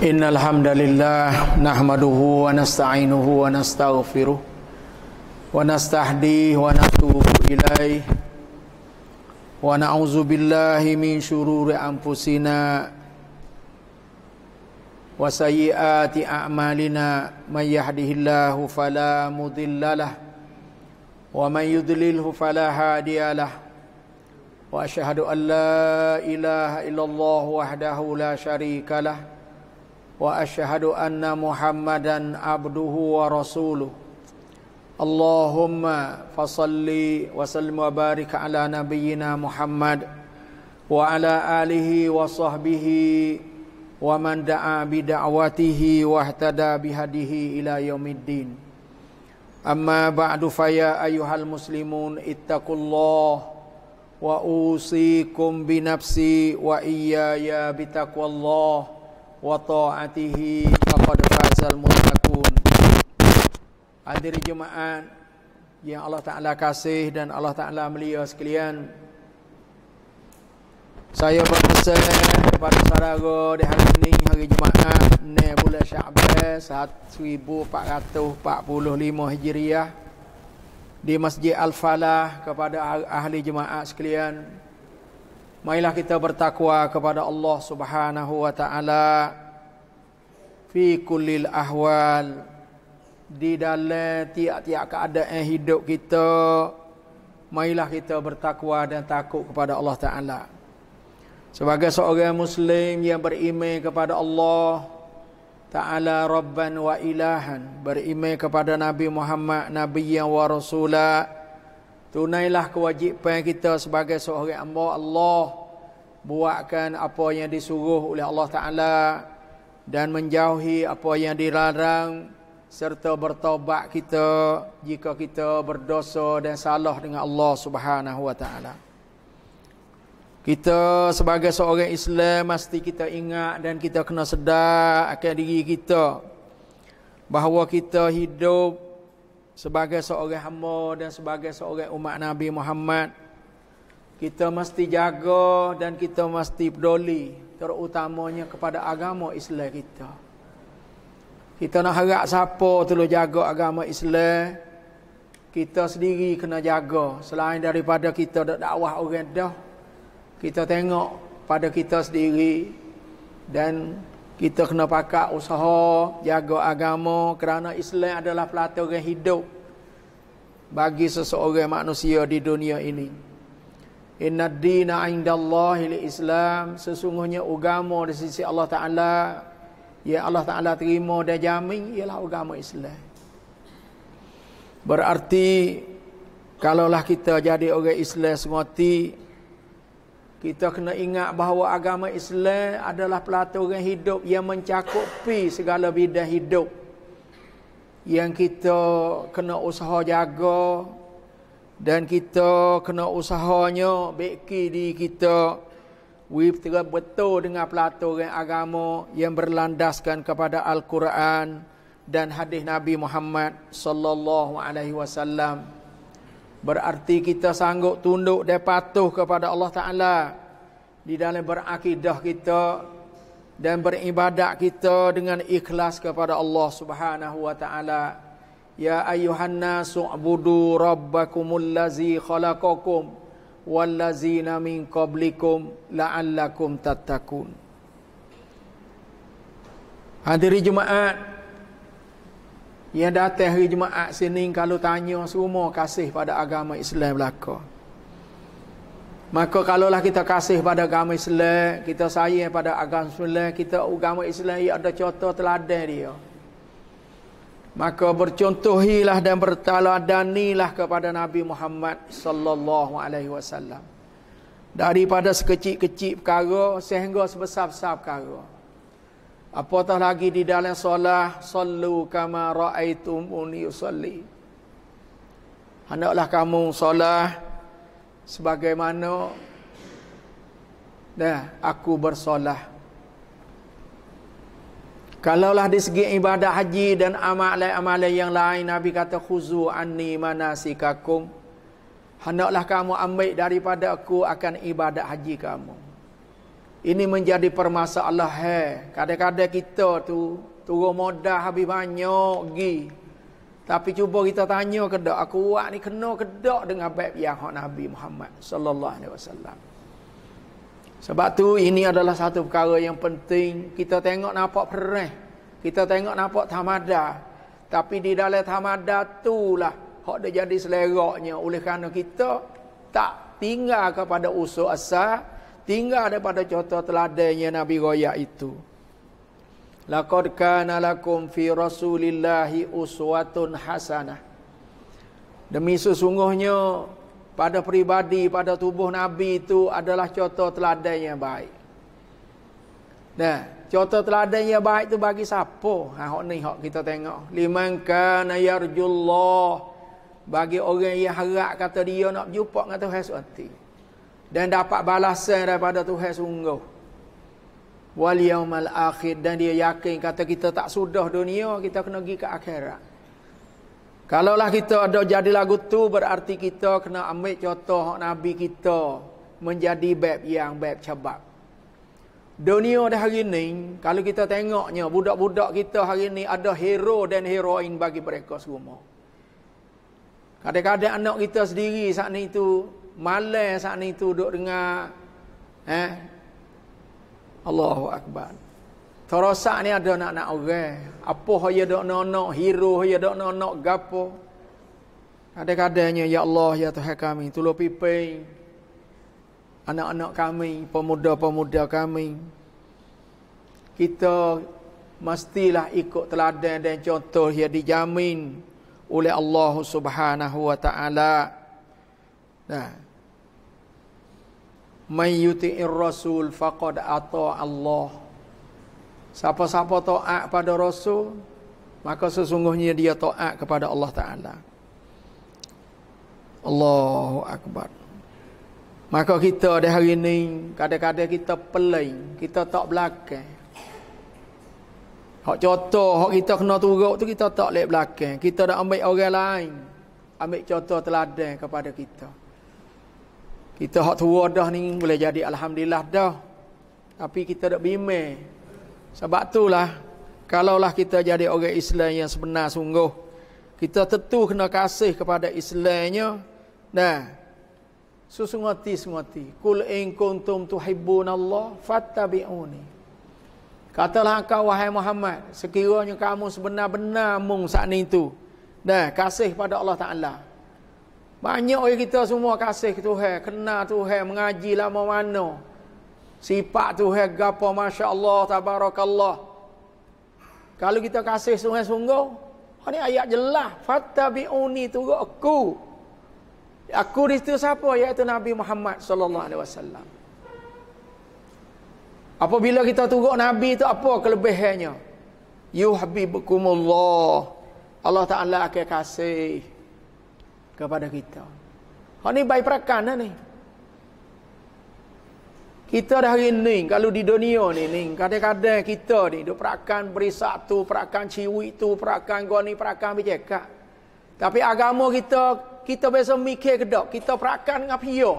إن الحمد لله نحمده ونستعينه ونستغفره ونستهديه ونتوب إليه ونعوذ بالله من شرور أنفسنا وسيئات أعمالنا من يهده الله فلا مضل له ومن يضلله فلا هادي له وأشهد أن لا إله إلا الله وحده لا شريك له واشهد ان محمدا عبده ورسوله اللهم فصل وسلم وبارك على نبينا محمد وعلى اله وصحبه ومن دعا بدعوته واهتدى بهديه الى يوم الدين اما بعد فيا ايها المسلمون اتقوا الله واوصيكم بنفسي واياي بتقوى الله wa ta'atihi faqad fazal muttaqun Hadir jemaat yang Allah Taala kasih dan Allah Taala melia sekalian saya berpesan kepada saudara di hari ini hari jemaat ne bulan Syaban 1445 Hijriah di Masjid Al-Falah kepada ahli jemaah sekalian Mailah kita bertakwa kepada Allah Subhanahu wa taala fi kullil ahwal di dalam tiap-tiap keadaan hidup kita mailah kita bertakwa dan takut kepada Allah taala. Sebagai seorang muslim yang beriman kepada Allah taala rabban wa ilahan, beriman kepada Nabi Muhammad nabi yang wa rasulah Tunailah kewajipan kita sebagai seorang hamba Allah buatkan apa yang disuruh oleh Allah Taala dan menjauhi apa yang dilarang serta bertobat kita jika kita berdosa dan salah dengan Allah Subhanahu Wa Taala. Kita sebagai seorang Islam mesti kita ingat dan kita kena sedar akan diri kita bahawa kita hidup sebagai seorang hamba dan sebagai seorang umat Nabi Muhammad kita mesti jaga dan kita mesti peduli terutamanya kepada agama Islam kita. Kita nak harap siapa tolong jaga agama Islam kita sendiri kena jaga selain daripada kita dak dakwah orang dah kita tengok pada kita sendiri dan kita kena pakat usaha jaga agama kerana Islam adalah pelaturan hidup bagi seseorang manusia di dunia ini. Inna dina indallahi al-Islam sesungguhnya agama di sisi Allah Taala ya Allah Taala terima dan jamin ialah agama Islam. Berarti kalaulah kita jadi orang Islam semati kita kena ingat bahawa agama Islam adalah pelaturan hidup yang mencakupi segala bidang hidup. Yang kita kena usaha jaga dan kita kena usahanya beki di kita with betul dengan pelaturan agama yang berlandaskan kepada Al-Quran dan hadis Nabi Muhammad sallallahu alaihi wasallam. Berarti kita sanggup tunduk dan patuh kepada Allah Ta'ala. Di dalam berakidah kita dan beribadat kita dengan ikhlas kepada Allah Subhanahu Wa Ta'ala. Ya ayuhan nasu budu rabbakumul lazi khalaqakum wallazina min qablikum la'allakum tattakun. Hadiri jemaat, yang datang hari Jumaat sini kalau tanya semua kasih pada agama Islam belaka. Maka kalaulah kita kasih pada agama Islam, kita sayang pada agama Islam, kita agama Islam yang ada contoh teladan dia. Maka bercontohilah dan bertaladanilah kepada Nabi Muhammad sallallahu alaihi wasallam. Daripada sekecil-kecil perkara sehingga sebesar-besar perkara. Apatah lagi di dalam solat Sallu kama ra'aitum uniusalli Hendaklah kamu solat Sebagaimana Dah aku bersolat Kalaulah di segi ibadah haji dan amalan-amalan yang lain Nabi kata khuzu anni manasikakum Hendaklah kamu ambil daripada aku akan ibadah haji kamu ini menjadi permasalahan. Hey. Kadang-kadang kita tu turun modal habis banyak gi. Tapi cuba kita tanya ke dak aku buat ni kena ke dak dengan bab yang hak Nabi Muhammad sallallahu alaihi wasallam. Sebab tu ini adalah satu perkara yang penting kita tengok nampak perih. Kita tengok nampak tamada. Tapi di dalam tamada tu lah hak dia jadi seleraknya oleh kerana kita tak tinggal kepada usul asal tinggal daripada contoh teladannya Nabi Goyak itu. Laqad kana lakum fi Rasulillahi uswatun hasanah. Demi sesungguhnya pada pribadi pada tubuh Nabi itu adalah contoh teladan yang baik. Nah, contoh teladan yang baik itu bagi siapa? Ha, hok ni hok kita tengok. Liman kana yarjullah bagi orang yang harap kata dia nak jumpa dengan Tuhan suatu dan dapat balasan daripada Tuhan sungguh. Wal yaumal akhir dan dia yakin kata kita tak sudah dunia, kita kena pergi ke akhirat. Kalaulah kita ada jadi lagu tu berarti kita kena ambil contoh Nabi kita menjadi bab yang bab cabak. Dunia dah hari ini, kalau kita tengoknya, budak-budak kita hari ini ada hero dan heroin bagi mereka semua. Kadang-kadang anak kita sendiri saat ini itu malas saat ni tu duk dengar eh Allahu akbar terosak ni ada anak-anak orang okay. apa hoya dok nak nak hero hoya dok nak gapo Ada kadanya ya Allah ya Tuhan kami tolong pipi anak-anak kami pemuda-pemuda kami kita mestilah ikut teladan dan contoh yang dijamin oleh Allah Subhanahu wa taala. Nah, May yuti'ir rasul faqad ato Allah Siapa-siapa to'ak pada rasul Maka sesungguhnya dia to'ak kepada Allah Ta'ala Allahu Akbar Maka kita ada hari ini Kadang-kadang kita pelai Kita tak belakang Hak contoh Hak kita kena turut tu kita tak lihat belakang Kita dah ambil orang lain Ambil contoh teladan kepada kita kita hak tua dah ni boleh jadi Alhamdulillah dah. Tapi kita tak bimbing. Sebab itulah, kalaulah kita jadi orang Islam yang sebenar sungguh, kita tentu kena kasih kepada Islamnya. Nah, susungati sungati. Kul in kuntum tuhibbun Allah fattabi'uni. Katalah kau wahai Muhammad, sekiranya kamu sebenar-benar mung saat itu. Nah, kasih pada Allah Ta'ala. Banyak orang kita semua kasih Tuhan, kena Tuhan, mengaji lama mana. Sifat Tuhan gapo masya-Allah tabarakallah. Kalau kita kasih Tuhan sungguh, kan oh, ayat jelas, fattabi'uni tugu'ku. Aku di situ siapa? Iaitu Nabi Muhammad sallallahu alaihi wasallam. Apabila kita tunggu Nabi itu apa kelebihannya? Yuhbibukumullah. Allah Ta'ala akan kasih kepada kita. Hak ni baik perakan lah ni. Kita dah hari ni, kalau di dunia ni, ni kadang-kadang kita ni, duk perakan berisak tu, perakan ciwi tu, perakan goni, ni, perakan bijakak. Tapi agama kita, kita biasa mikir ke dok, kita perakan dengan pia.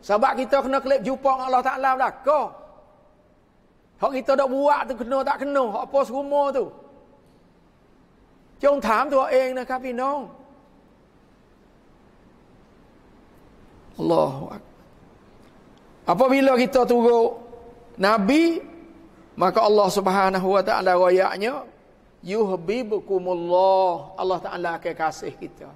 Sebab kita kena kelip jumpa dengan Allah Ta'ala belakang. Hak kita dah buat tu kena tak kena. Hak apa semua tu. Jom tham tu orang nak kapi nong. No. Allahu Apabila kita turun nabi maka Allah Subhanahu wa taala royaknya yuhibbukumullah Allah taala akan kasih kita.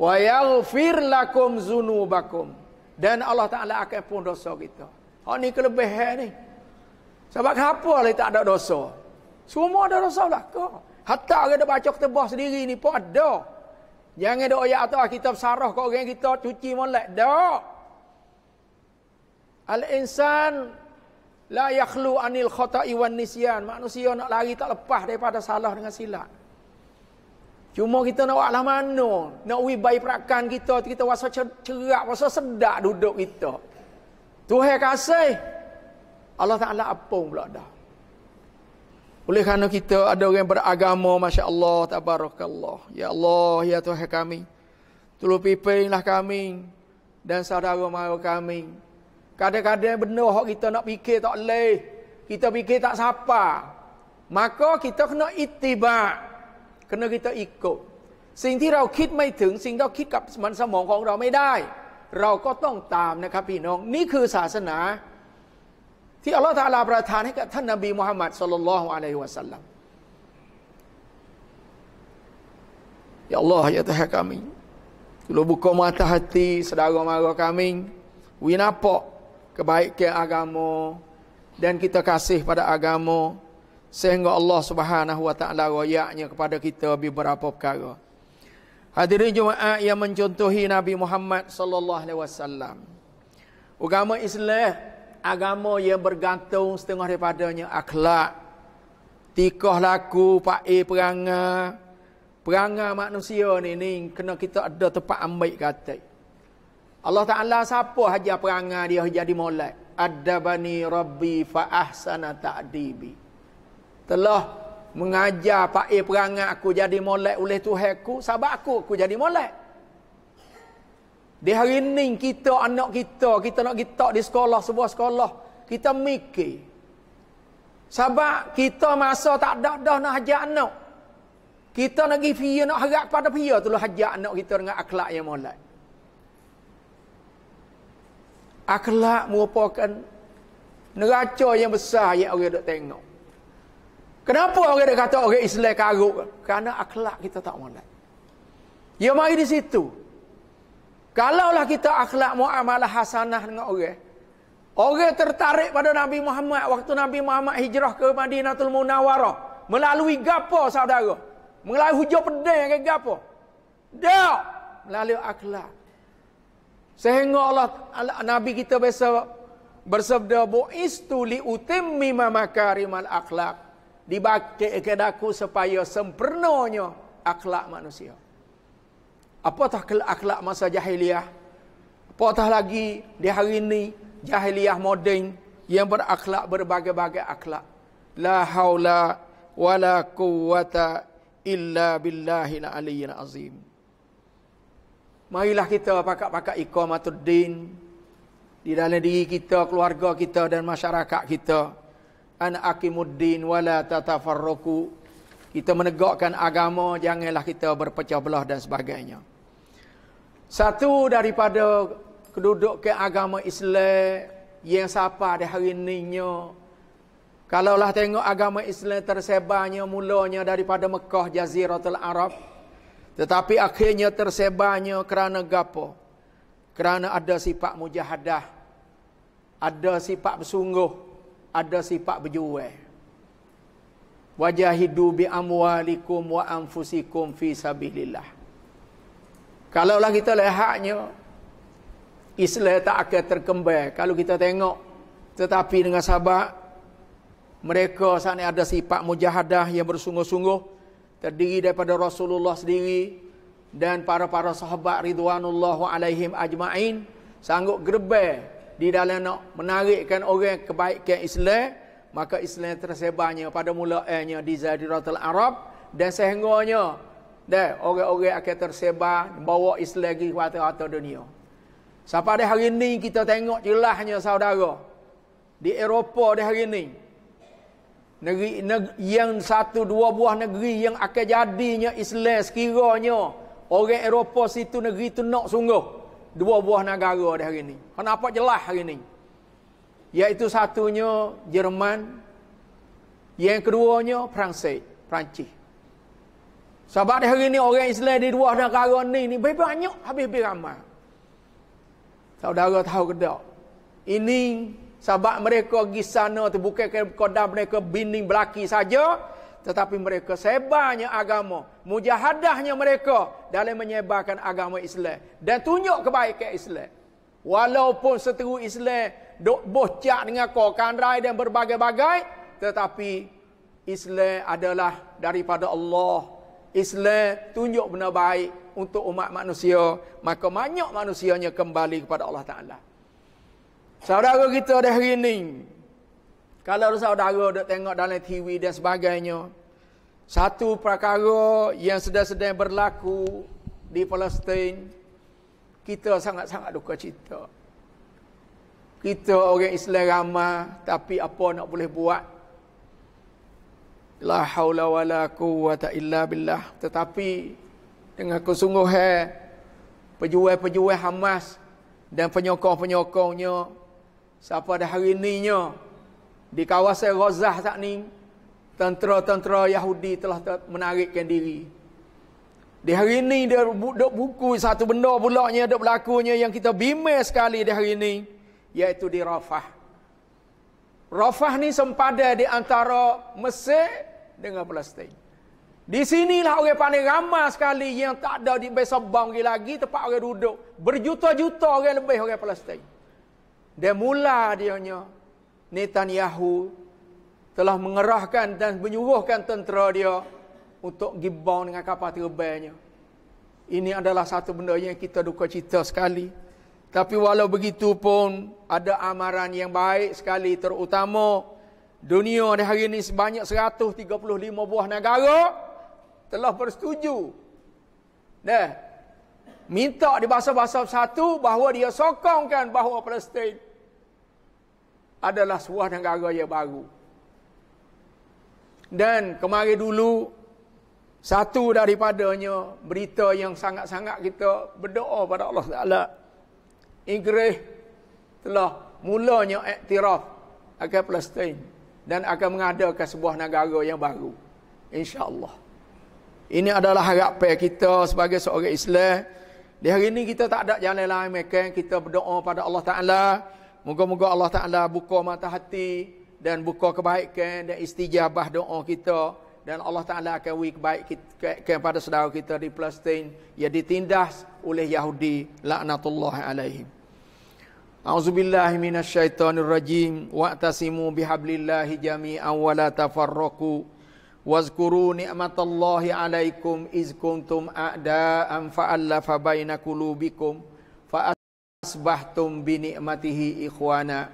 Wa yaghfir lakum dzunubakum dan Allah taala akan pun dosa kita. Oh ni kelebihan ni. Sebab apa lagi tak ada dosa? Semua ada dosa lah kau. Hatta orang baca kitab sendiri ni pun ada. Jangan doa ayat atau ah, kitab bersarah kau orang kita cuci molek. Tak. Al-insan la yakhlu anil khata'i wan nisyan. Manusia nak lari tak lepas daripada salah dengan silap. Cuma kita nak buat mana? Nak ui bayi perakan kita, kita rasa cerak, rasa sedak duduk kita. Tuhan kasih. Allah Ta'ala apa pula dah. Oleh kerana kita ada orang yang beragama, Masya Allah, Tabarakallah. Ya Allah, Ya Tuhan kami. Tolong pimpinlah kami dan saudara mara kami. Kadang-kadang benda yang kita nak fikir tak boleh. Kita fikir tak siapa. Maka kita kena itibak. Kena kita ikut. kita Sing ที่ kita kit mai ถึง sing ที่ kita kita kit กับ man samong kong เราไม่ได้เราก็ต้องตามนะครับพี่น้องนี่คือศาสนาที่อัลลอฮฺ تعالى ประทานให้กับท่านนบีมุฮัมมัดสุลลัลลอฮุอะลัยฮิวะสัลลัมยาอัลลอฮฺยาตาฮ์กามิงลูบุกมาตาฮติสดาโกมาโกคามิงวินาพอ kebaikan agama dan kita kasih pada agama sehingga Allah Subhanahu wa taala royaknya kepada kita beberapa perkara. Hadirin jemaah yang mencontohi Nabi Muhammad sallallahu alaihi wasallam. Agama Islam agama yang bergantung setengah daripadanya akhlak. Tikah laku, pakai perangai. Perangai manusia ni, ni kena kita ada tempat ambil kata. Allah Ta'ala siapa hajar perangai dia jadi molek. Adabani Rabbi fa'ahsana ta'dibi. Telah mengajar pakai perangai aku jadi molek oleh Tuhan aku. Sahabat aku, aku jadi molek. Di hari ini kita anak kita, kita nak kita di sekolah, sebuah sekolah. Kita mikir. Sebab kita masa tak ada dah nak hajar anak. Kita nak pergi pergi nak harap pada pergi tu lah hajar anak kita dengan akhlak yang mulai. Akhlak merupakan neraca yang besar yang orang nak tengok. Kenapa orang nak kata orang Islam karut? Kerana akhlak kita tak mulai. Ya mari di situ. Kalaulah kita akhlak muamalah hasanah dengan orang. Orang tertarik pada Nabi Muhammad waktu Nabi Muhammad hijrah ke Madinatul Munawarah. Melalui gapo saudara? Melalui hujung pedang ke gapo? Dia melalui akhlak. Sehingga Allah, Nabi kita biasa bersabda bu'istu li utimmi makarimal akhlak dibakai ke aku supaya sempurnanya akhlak manusia. Apa tah akhlak masa jahiliah tah lagi di hari ini jahiliah moden yang berakhlak berbagai-bagai akhlak la haula wala quwwata illa billahil aliyyil azim Marilah kita pakak-pakak ikhwamatuddin di dalam diri kita, keluarga kita dan masyarakat kita. An aqimuddin wala tatafarruqu. Kita menegakkan agama, janganlah kita berpecah belah dan sebagainya. Satu daripada keduduk ke agama Islam yang siapa di hari ininya. Kalau lah tengok agama Islam tersebarnya mulanya daripada Mekah Jaziratul Arab. Tetapi akhirnya tersebarnya kerana gapo? Kerana ada sifat mujahadah. Ada sifat bersungguh. Ada sifat berjuang. Wajahidu bi amwalikum wa anfusikum fi sabilillah. Kalaulah kita lehaknya, Islam tak akan terkembang kalau kita tengok tetapi dengan sahabat mereka saat ini ada sifat mujahadah yang bersungguh-sungguh terdiri daripada Rasulullah sendiri dan para-para sahabat Ridwanullahu alaihim ajma'in sanggup gerbel di dalam nak menarikkan orang kebaikan Islam maka Islam tersebarnya pada mulanya di Zadiratul Arab dan sehingganya Dah, orang-orang akan tersebar, bawa Islam ke rata-rata dunia. Sampai di hari ini kita tengok jelasnya saudara. Di Eropah di hari ini. Negeri, negeri, yang satu dua buah negeri yang akan jadinya Islam sekiranya. Orang Eropah situ negeri itu nak sungguh. Dua buah negara di hari ini. Kenapa jelas hari ini? Iaitu satunya Jerman. Yang keduanya Perancis. Perancis. Sebab dia hari ni orang Islam di luar negara ni ni banyak banyak habis lebih ramai. Saudara tahu ke tak? Ini sebab mereka pergi sana tu bukan kerana mereka bining belaki saja. Tetapi mereka sebarnya agama. Mujahadahnya mereka dalam menyebarkan agama Islam. Dan tunjuk kebaikan Islam. Walaupun seteru Islam dok bocak dengan kokandrai dan berbagai-bagai. Tetapi Islam adalah daripada Allah Islam tunjuk benda baik untuk umat manusia, maka banyak manusianya kembali kepada Allah Ta'ala. Saudara kita dah hari ini, kalau saudara dah tengok dalam TV dan sebagainya, satu perkara yang sedang-sedang berlaku di Palestin, kita sangat-sangat duka cita. Kita orang Islam ramah, tapi apa nak boleh buat, La haula wala quwata illa billah. Tetapi dengan kesungguhan pejuai-pejuai Hamas dan penyokong-penyokongnya siapa dah hari ini, di kawasan Gozah tak ni tentera-tentera Yahudi telah menarikkan diri. Di hari ini dia duk buku satu benda pulaknya duk berlakunya yang kita bimbang sekali di hari ini iaitu di Rafah. Rafah ni sempada di antara Mesir dengan Palestin. Di sinilah orang pandai ramah sekali yang tak ada di besa bang lagi tempat orang duduk. Berjuta-juta orang lebih orang Palestin. dia mula dianya Netanyahu telah mengerahkan dan menyuruhkan tentera dia untuk gibau dengan kapal terbangnya. Ini adalah satu benda yang kita duka cita sekali. Tapi walau begitu pun ada amaran yang baik sekali terutama Dunia ada hari ini sebanyak 135 buah negara telah bersetuju. Dah. Minta di bahasa-bahasa satu bahawa dia sokongkan bahawa Palestin adalah sebuah negara yang baru. Dan kemarin dulu satu daripadanya berita yang sangat-sangat kita berdoa pada Allah Taala. Inggeris telah mulanya iktiraf akan Palestin dan akan mengadakan sebuah negara yang baru insyaallah ini adalah harapan kita sebagai seorang Islam di hari ini kita tak ada jalan lain makan kita berdoa pada Allah taala moga-moga Allah taala buka mata hati dan buka kebaikan dan istijabah doa kita dan Allah taala akan beri kebaikan kepada saudara kita di Palestin yang ditindas oleh Yahudi laknatullah alaihim A'udzubillahi minasyaitonirrajim wa'tasimu bihablillahi jami'an wa la tafarraqu wazkuru ni'matallahi 'alaikum iz kuntum a'da'an fa'alafa baina qulubikum fa asbahtum bi ni'matihi ikhwana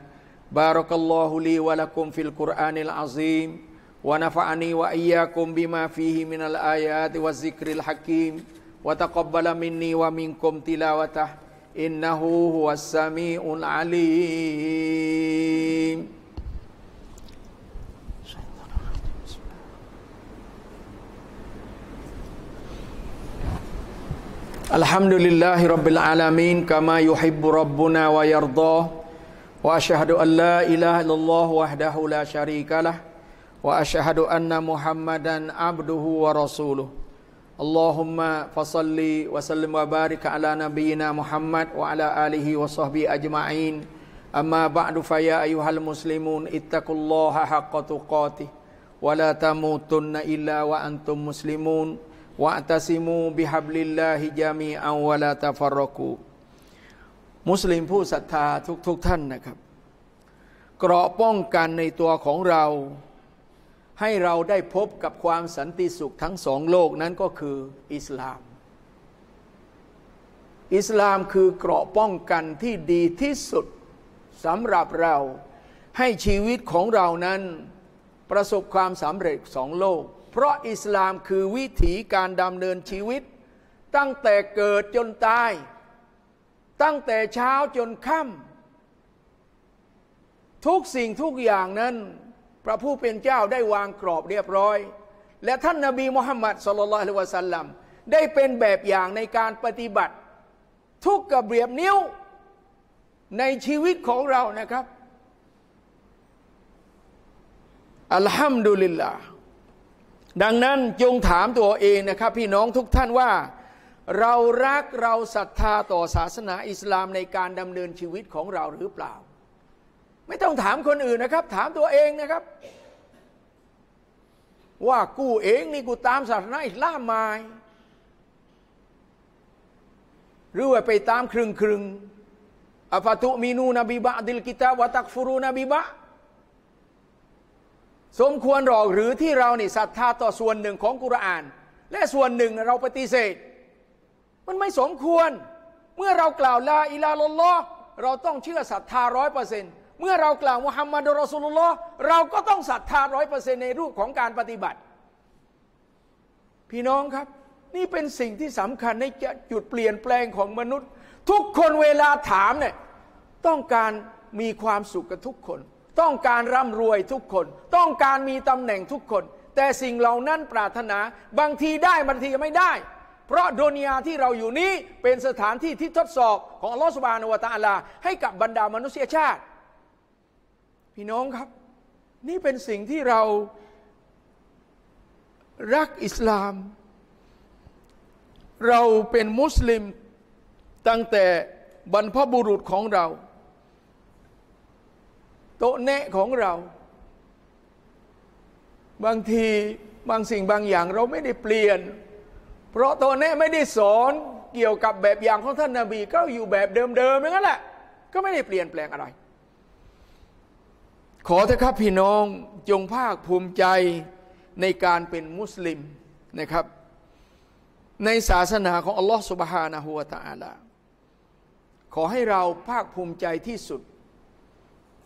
barakallahu li wa lakum fil qur'anil azim wa nafa'ani wa iyyakum bima fihi minal ayati wa zikril hakim wa taqabbala minni wa minkum tilawatahu innahu huwas samiul alim Alhamdulillahirabbil alamin kama yuhibbu rabbuna wa yarda wa ashhadu an la ilaha illallah wahdahu la syarikalah wa ashhadu anna muhammadan abduhu wa rasuluhu اللهم فصل وسلم وبارك على نبينا محمد وعلى آله وصحبه أجمعين أما بعد فيا أيها المسلمون اتقوا الله حق تقاته ولا تموتن إلا وأنتم مسلمون واعتصموا بحبل الله جميعا ولا تفرقوا مسلم ผู้ศรัทธาทุกๆท่านนะครับเกราะป้องกันในตัวของเราให้เราได้พบกับความสันติสุขทั้งสองโลกนั้นก็คืออิสลาม อิสลามคือเกราะป้องกันที่ดีที่สุดสำหรับเราให้ชีวิตของเรานั้น ประสบความสำเร็จสองโลก เพราะอิสลามคือวิถีการดำเนินชีวิต ตั้งแต่เกิดจนตาย ตั้งแต่เช้าจนค่ำทุกสิ่งทุกอย่างนั้นพระผู้เป็นเจ้าได้วางกรอบเรียบร้อย และท่านนาบีมุฮัมมัดสุลลัลฮุวะสัลลัมได้เป็นแบบอย่างในการปฏิบัติทุกกระเบียบนิ้วในชีวิตของเรานะครับอัลฮัมดุลิลลาดังนั้นจงถามตัวเองนะครับ พี่น้องทุกท่านว่าเรารักเราศรัทธาต่อศาสนาอิสลามในการดำเนินชีวิตของเราหรือเปล่าไม่ต้องถามคนอื่นนะครับ ถามตัวเองนะครับ ว่ากูเองนี่กูตามศาสนาอิสลามมาหรือว่าไปตามครึ่งครึ่งอัฟตุมีนูนบีบะดิลกิตาวะตักฟูรูนบีบะสมควรหรอกหรือที่เราเนี่ศรัทธาต่อส่วนหนึ่งของกุรอาน และส่วนหนึ่งเราปฏิเสธ มันไม่สมควร เมื่อเรากล่าวลาอิลาลลอเราต้องเชื่อศรัทธาร้อยเปอร์เซ็นต์เมื่อเรากล่าวมุฮัมมัดรอสุลลอฮ์เราก็ต้องศรัทธาร้อยเปอร์เซ็นในรูปของการปฏิบัติ พี่น้องครับนี่เป็นสิ่งที่สำคัญในจุดเปลี่ยนแปลงของมนุษย์ ทุกคนเวลาถามเนี่ยต้องการมีความสุขกับทุกคน ต้องการร่ำรวยทุกคน ต้องการมีตำแหน่งทุกคน แต่สิ่งเหล่านั้นปรารถนาบางทีได้บางทีไม่ได้ เพราะโดนียที่เราอยู่นี้เป็นสถานที่ที่ทดสอบของอัลลอฮฺสุบานอวตาลา ให้กับบรรดามนุษยชาติพี่น้องครับนี่เป็นสิ่งที่เรารักอิสลาม เราเป็นมุสลิมตั้งแต่บรรพบุรุษของเราโตแนะของเรา บางทีบางสิ่งบางอย่างเราไม่ได้เปลี่ยน เพราะโตแนะไม่ได้สอนเกี่ยวกับแบบอย่างของท่านนาบีก็อยู่แบบเดิมๆอย่างนั้นแหละก็ไม่ได้เปลี่ยนแปลงอะไรขอเถอะครับ พี่น้องจงภาคภูมิใจในการเป็นมุสลิมนะครับ ในศาสนาของ อัลลอฮฺสุบฮานะฮูวะตาอาลาขอให้เราภาคภูมิใจที่สุด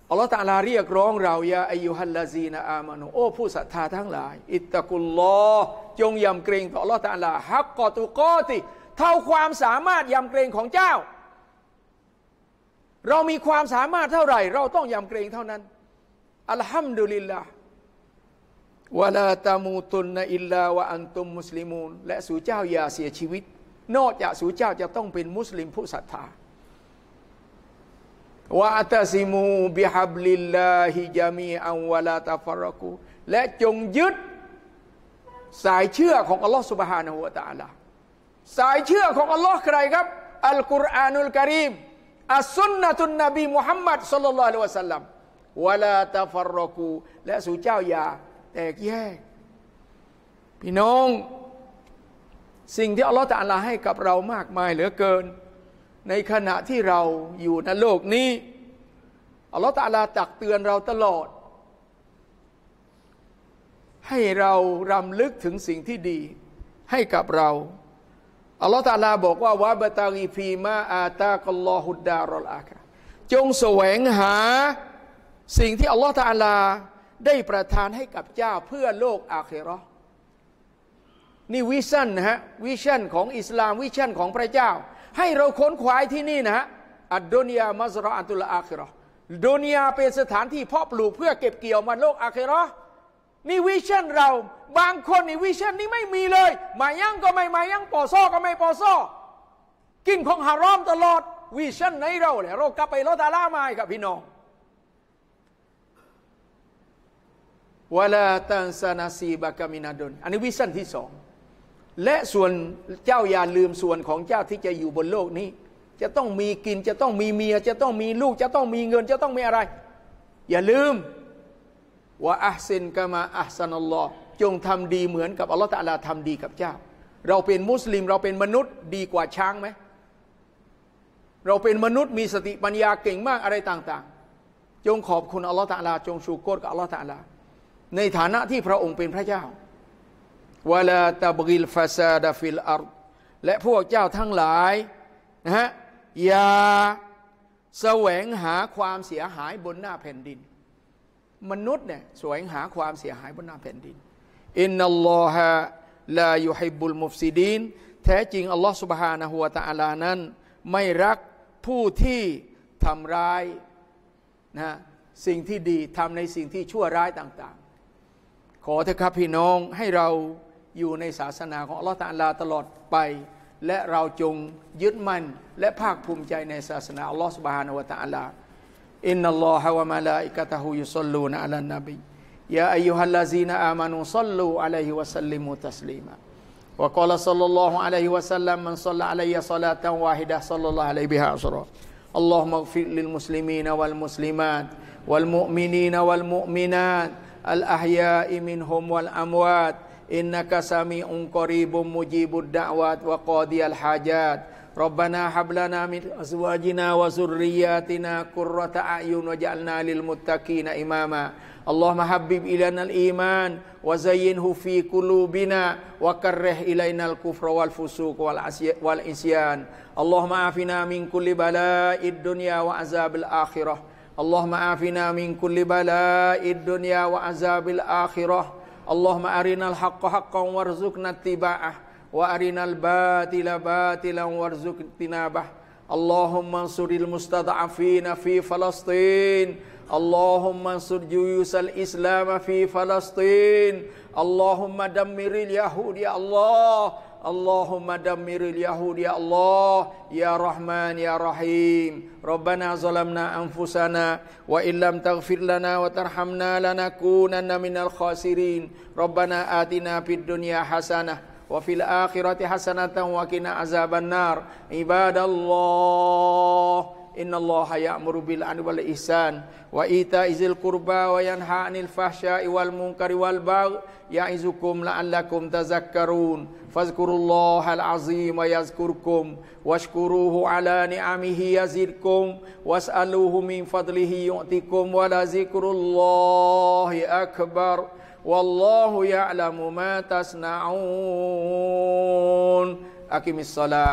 อัลลอฮฺตาลาเรียกร้อง เรายาอายุฮัลลาซีนาอามานุโอ้ ผู้ศรัทธาทั้งหลาย อิตตะกุลลอจงยำเกรงต่ออัลลอฮฺตาลาฮักกอตุกอติ เท่าความสามารถยำเกรงของเจ้า เรามีความสามารถเท่าไหร่ เราต้องยำเกรงเท่านั้นอัลฮัมดุลิลลาห์วะลาตามูตุนนะอิลลาวะอันตุมมุสลิมูนและสู่เจ้าอย่าเสียชีวิตนอกจากสู่เจ้าจะต้องเป็นมุสลิมผู้ศรัทธาวะอัตซิมูบิฮับลิลลาฮิจามีอัวะลาตาฟารกูและจงยึดสายเชื่อของอัลลอฮ์สุบฮานะฮูวะตะอาลาสายเชื่อของอัลลอฮ์ใครครับอัลกุรอานุลกรีมอัสซุนนะตุนนบีมุฮัมมัดสุลลัลลอฮุอะลวะสัลลัมวลาตาฟรกูและสู่เจ้าอย่า แตกแยก พี่น้อง สิ่งที่อัลลอฮฺตาลาให้กับเรามากมายเหลือเกิน ในขณะที่เราอยู่ในโลกนี้อัลลอฮฺตาลาตักเตือนเราตลอด ให้เรา รำลึกถึงสิ่งที่ดี ให้กับเราอัลลอฮฺตาลาบอกว่าวะบตาลีฟีมาอาตากัลลอฮุดดารอลอาคาจงแสวงหาสิ่งที่อัลลอฮฺตาลา ได้ประทานให้กับเจ้าเพื่อโลกอาเครอนี่วิชั่นนะฮะ วิชั่นของอิสลาม วิชั่นของพระเจ้า ให้เราค้นควายที่นี่นะฮะอัดดนนยามัสรออันตุลอาคิรโดุนยาเป็นสถานที่เพาะปลูกเพื่อเก็บเกี่ยวมันโลกอาคิรนี่วิชั่นเรา บางคนนี่วิชั่นนี่ไม่มีเลย มายังก็ไม่ มายังปอซ้อก็ไม่ปอซ้อกินของฮารอมตลอด วิชั่นในเราเหละยเรากลับไปลอตาล่ามาครับพี่น้องวลาตันซานาซีบากามินาดนอันนี้วิสันที่สองและส่วนเจ้าอย่าลืมส่วนของเจ้าที่จะอยู่บนโลกนี้ จะต้องมีกินจะต้องมีเมียจะต้องมีลูก จะต้องมีเงินจะต้องมีอะไร อย่าลืมว่าอัซินกามาอัซนอัลลอจงทำดีเหมือนกับอัลลอฮฺตะลาทำดีกับเจ้า เราเป็นมุสลิมเราเป็นมนุษย์ดีกว่าช้างไหมเราเป็นมนุษย์มีสติปัญญาเก่งมากอะไรต่าง ๆ จงขอบคุณอัลลอฮฺตะลาจงชูโกรกับอัลลอฮฺตะลาในฐานะที่พระองค์เป็นพระเจ้าวลาตาบริลฟาซาดาฟิลอารและพวกเจ้าทั้งหลายนะฮะอย่าแสวงหาความเสียหายบนหน้าแผ่นดิน มนุษย์เนี่ยแสวงหาความเสียหายบนหน้าแผ่นดินอินนัลลอฮะลายุฮิบุลมุฟซิดีนแท้จริงอัลลอฮฺสุบฮานะฮัวตาอาลานั้น ไม่รักผู้ที่ ทำร้ายนะสิ่งที่ดี ทำในสิ่งที่ชั่วร้ายต่างขอเถอะครับพี่น้องให้เราอยู่ในศาสนาของอัลลอฮฺตาลาตลอดไป และเราจงยึดมั่นและภาคภูมิใจในศาสนาอัลลอฮฺสุบฮานาวะตาลาอินนัลลอฮฺวะมะลาอิกะตะฮูยุซัลลูนอัลลนบียาอายุฮัลลาซีนอามานุซัลลูอะลัยฮิวะสัลลิมุตัสลีมา وقال صلى الله عليه وسلم من صلى علي صلاة واحدة صلى الله عليه بها عشرة اللهم اغفر للمسلمين والمسلمات والمؤمنين والمؤمنات al-ahya'i minhum wal amwat innaka sami'un qaribum mujibud da'wat wa qadiyal hajat rabbana hablana min azwajina wa zurriyyatina qurrata a'yun waj'alna lil muttaqina imama Allahumma habbib ilana al-iman wa zayyinhu fi qulubina wa karrih ilaina al-kufra wal fusuq wal wal isyan. Allahumma afina min kulli bala'id dunya wa azabil akhirah. Allahumma afina min kulli bala'id dunya wa azabil akhirah. Allahumma arinal haqqa haqqan warzuqna tiba'ah. Wa arinal batila batilan warzuqna tinabah. Allahumma suril mustada'afina fi falastin. Allahumma sur juyusal islam fi falastin. Allahumma Allahumma damiril Yahudi ya Allah. Allahumma damiril Yahudi ya Allah. Ya Rahman ya Rahim. Rabbana zalamna anfusana wa illam taghfir lana wa tarhamna lanakunanna minal khasirin. Rabbana atina fid dunya hasanah wa fil akhirati hasanatan wa kina azaban nar ibadallah Inna Allah ya'muru bil adli wal ihsan wa ita izil kurba, wa yanha 'anil fahsya'i wal munkari wal bagh ya'izukum la'allakum tazakkarun fazkurullaha al 'azim yazkurkum washkuruhu 'ala ni'amihi yazidkum was'aluhu min fadlihi yu'tikum wa la zikrullahi akbar wallahu ya'lamu ma tasna'un aqimissalah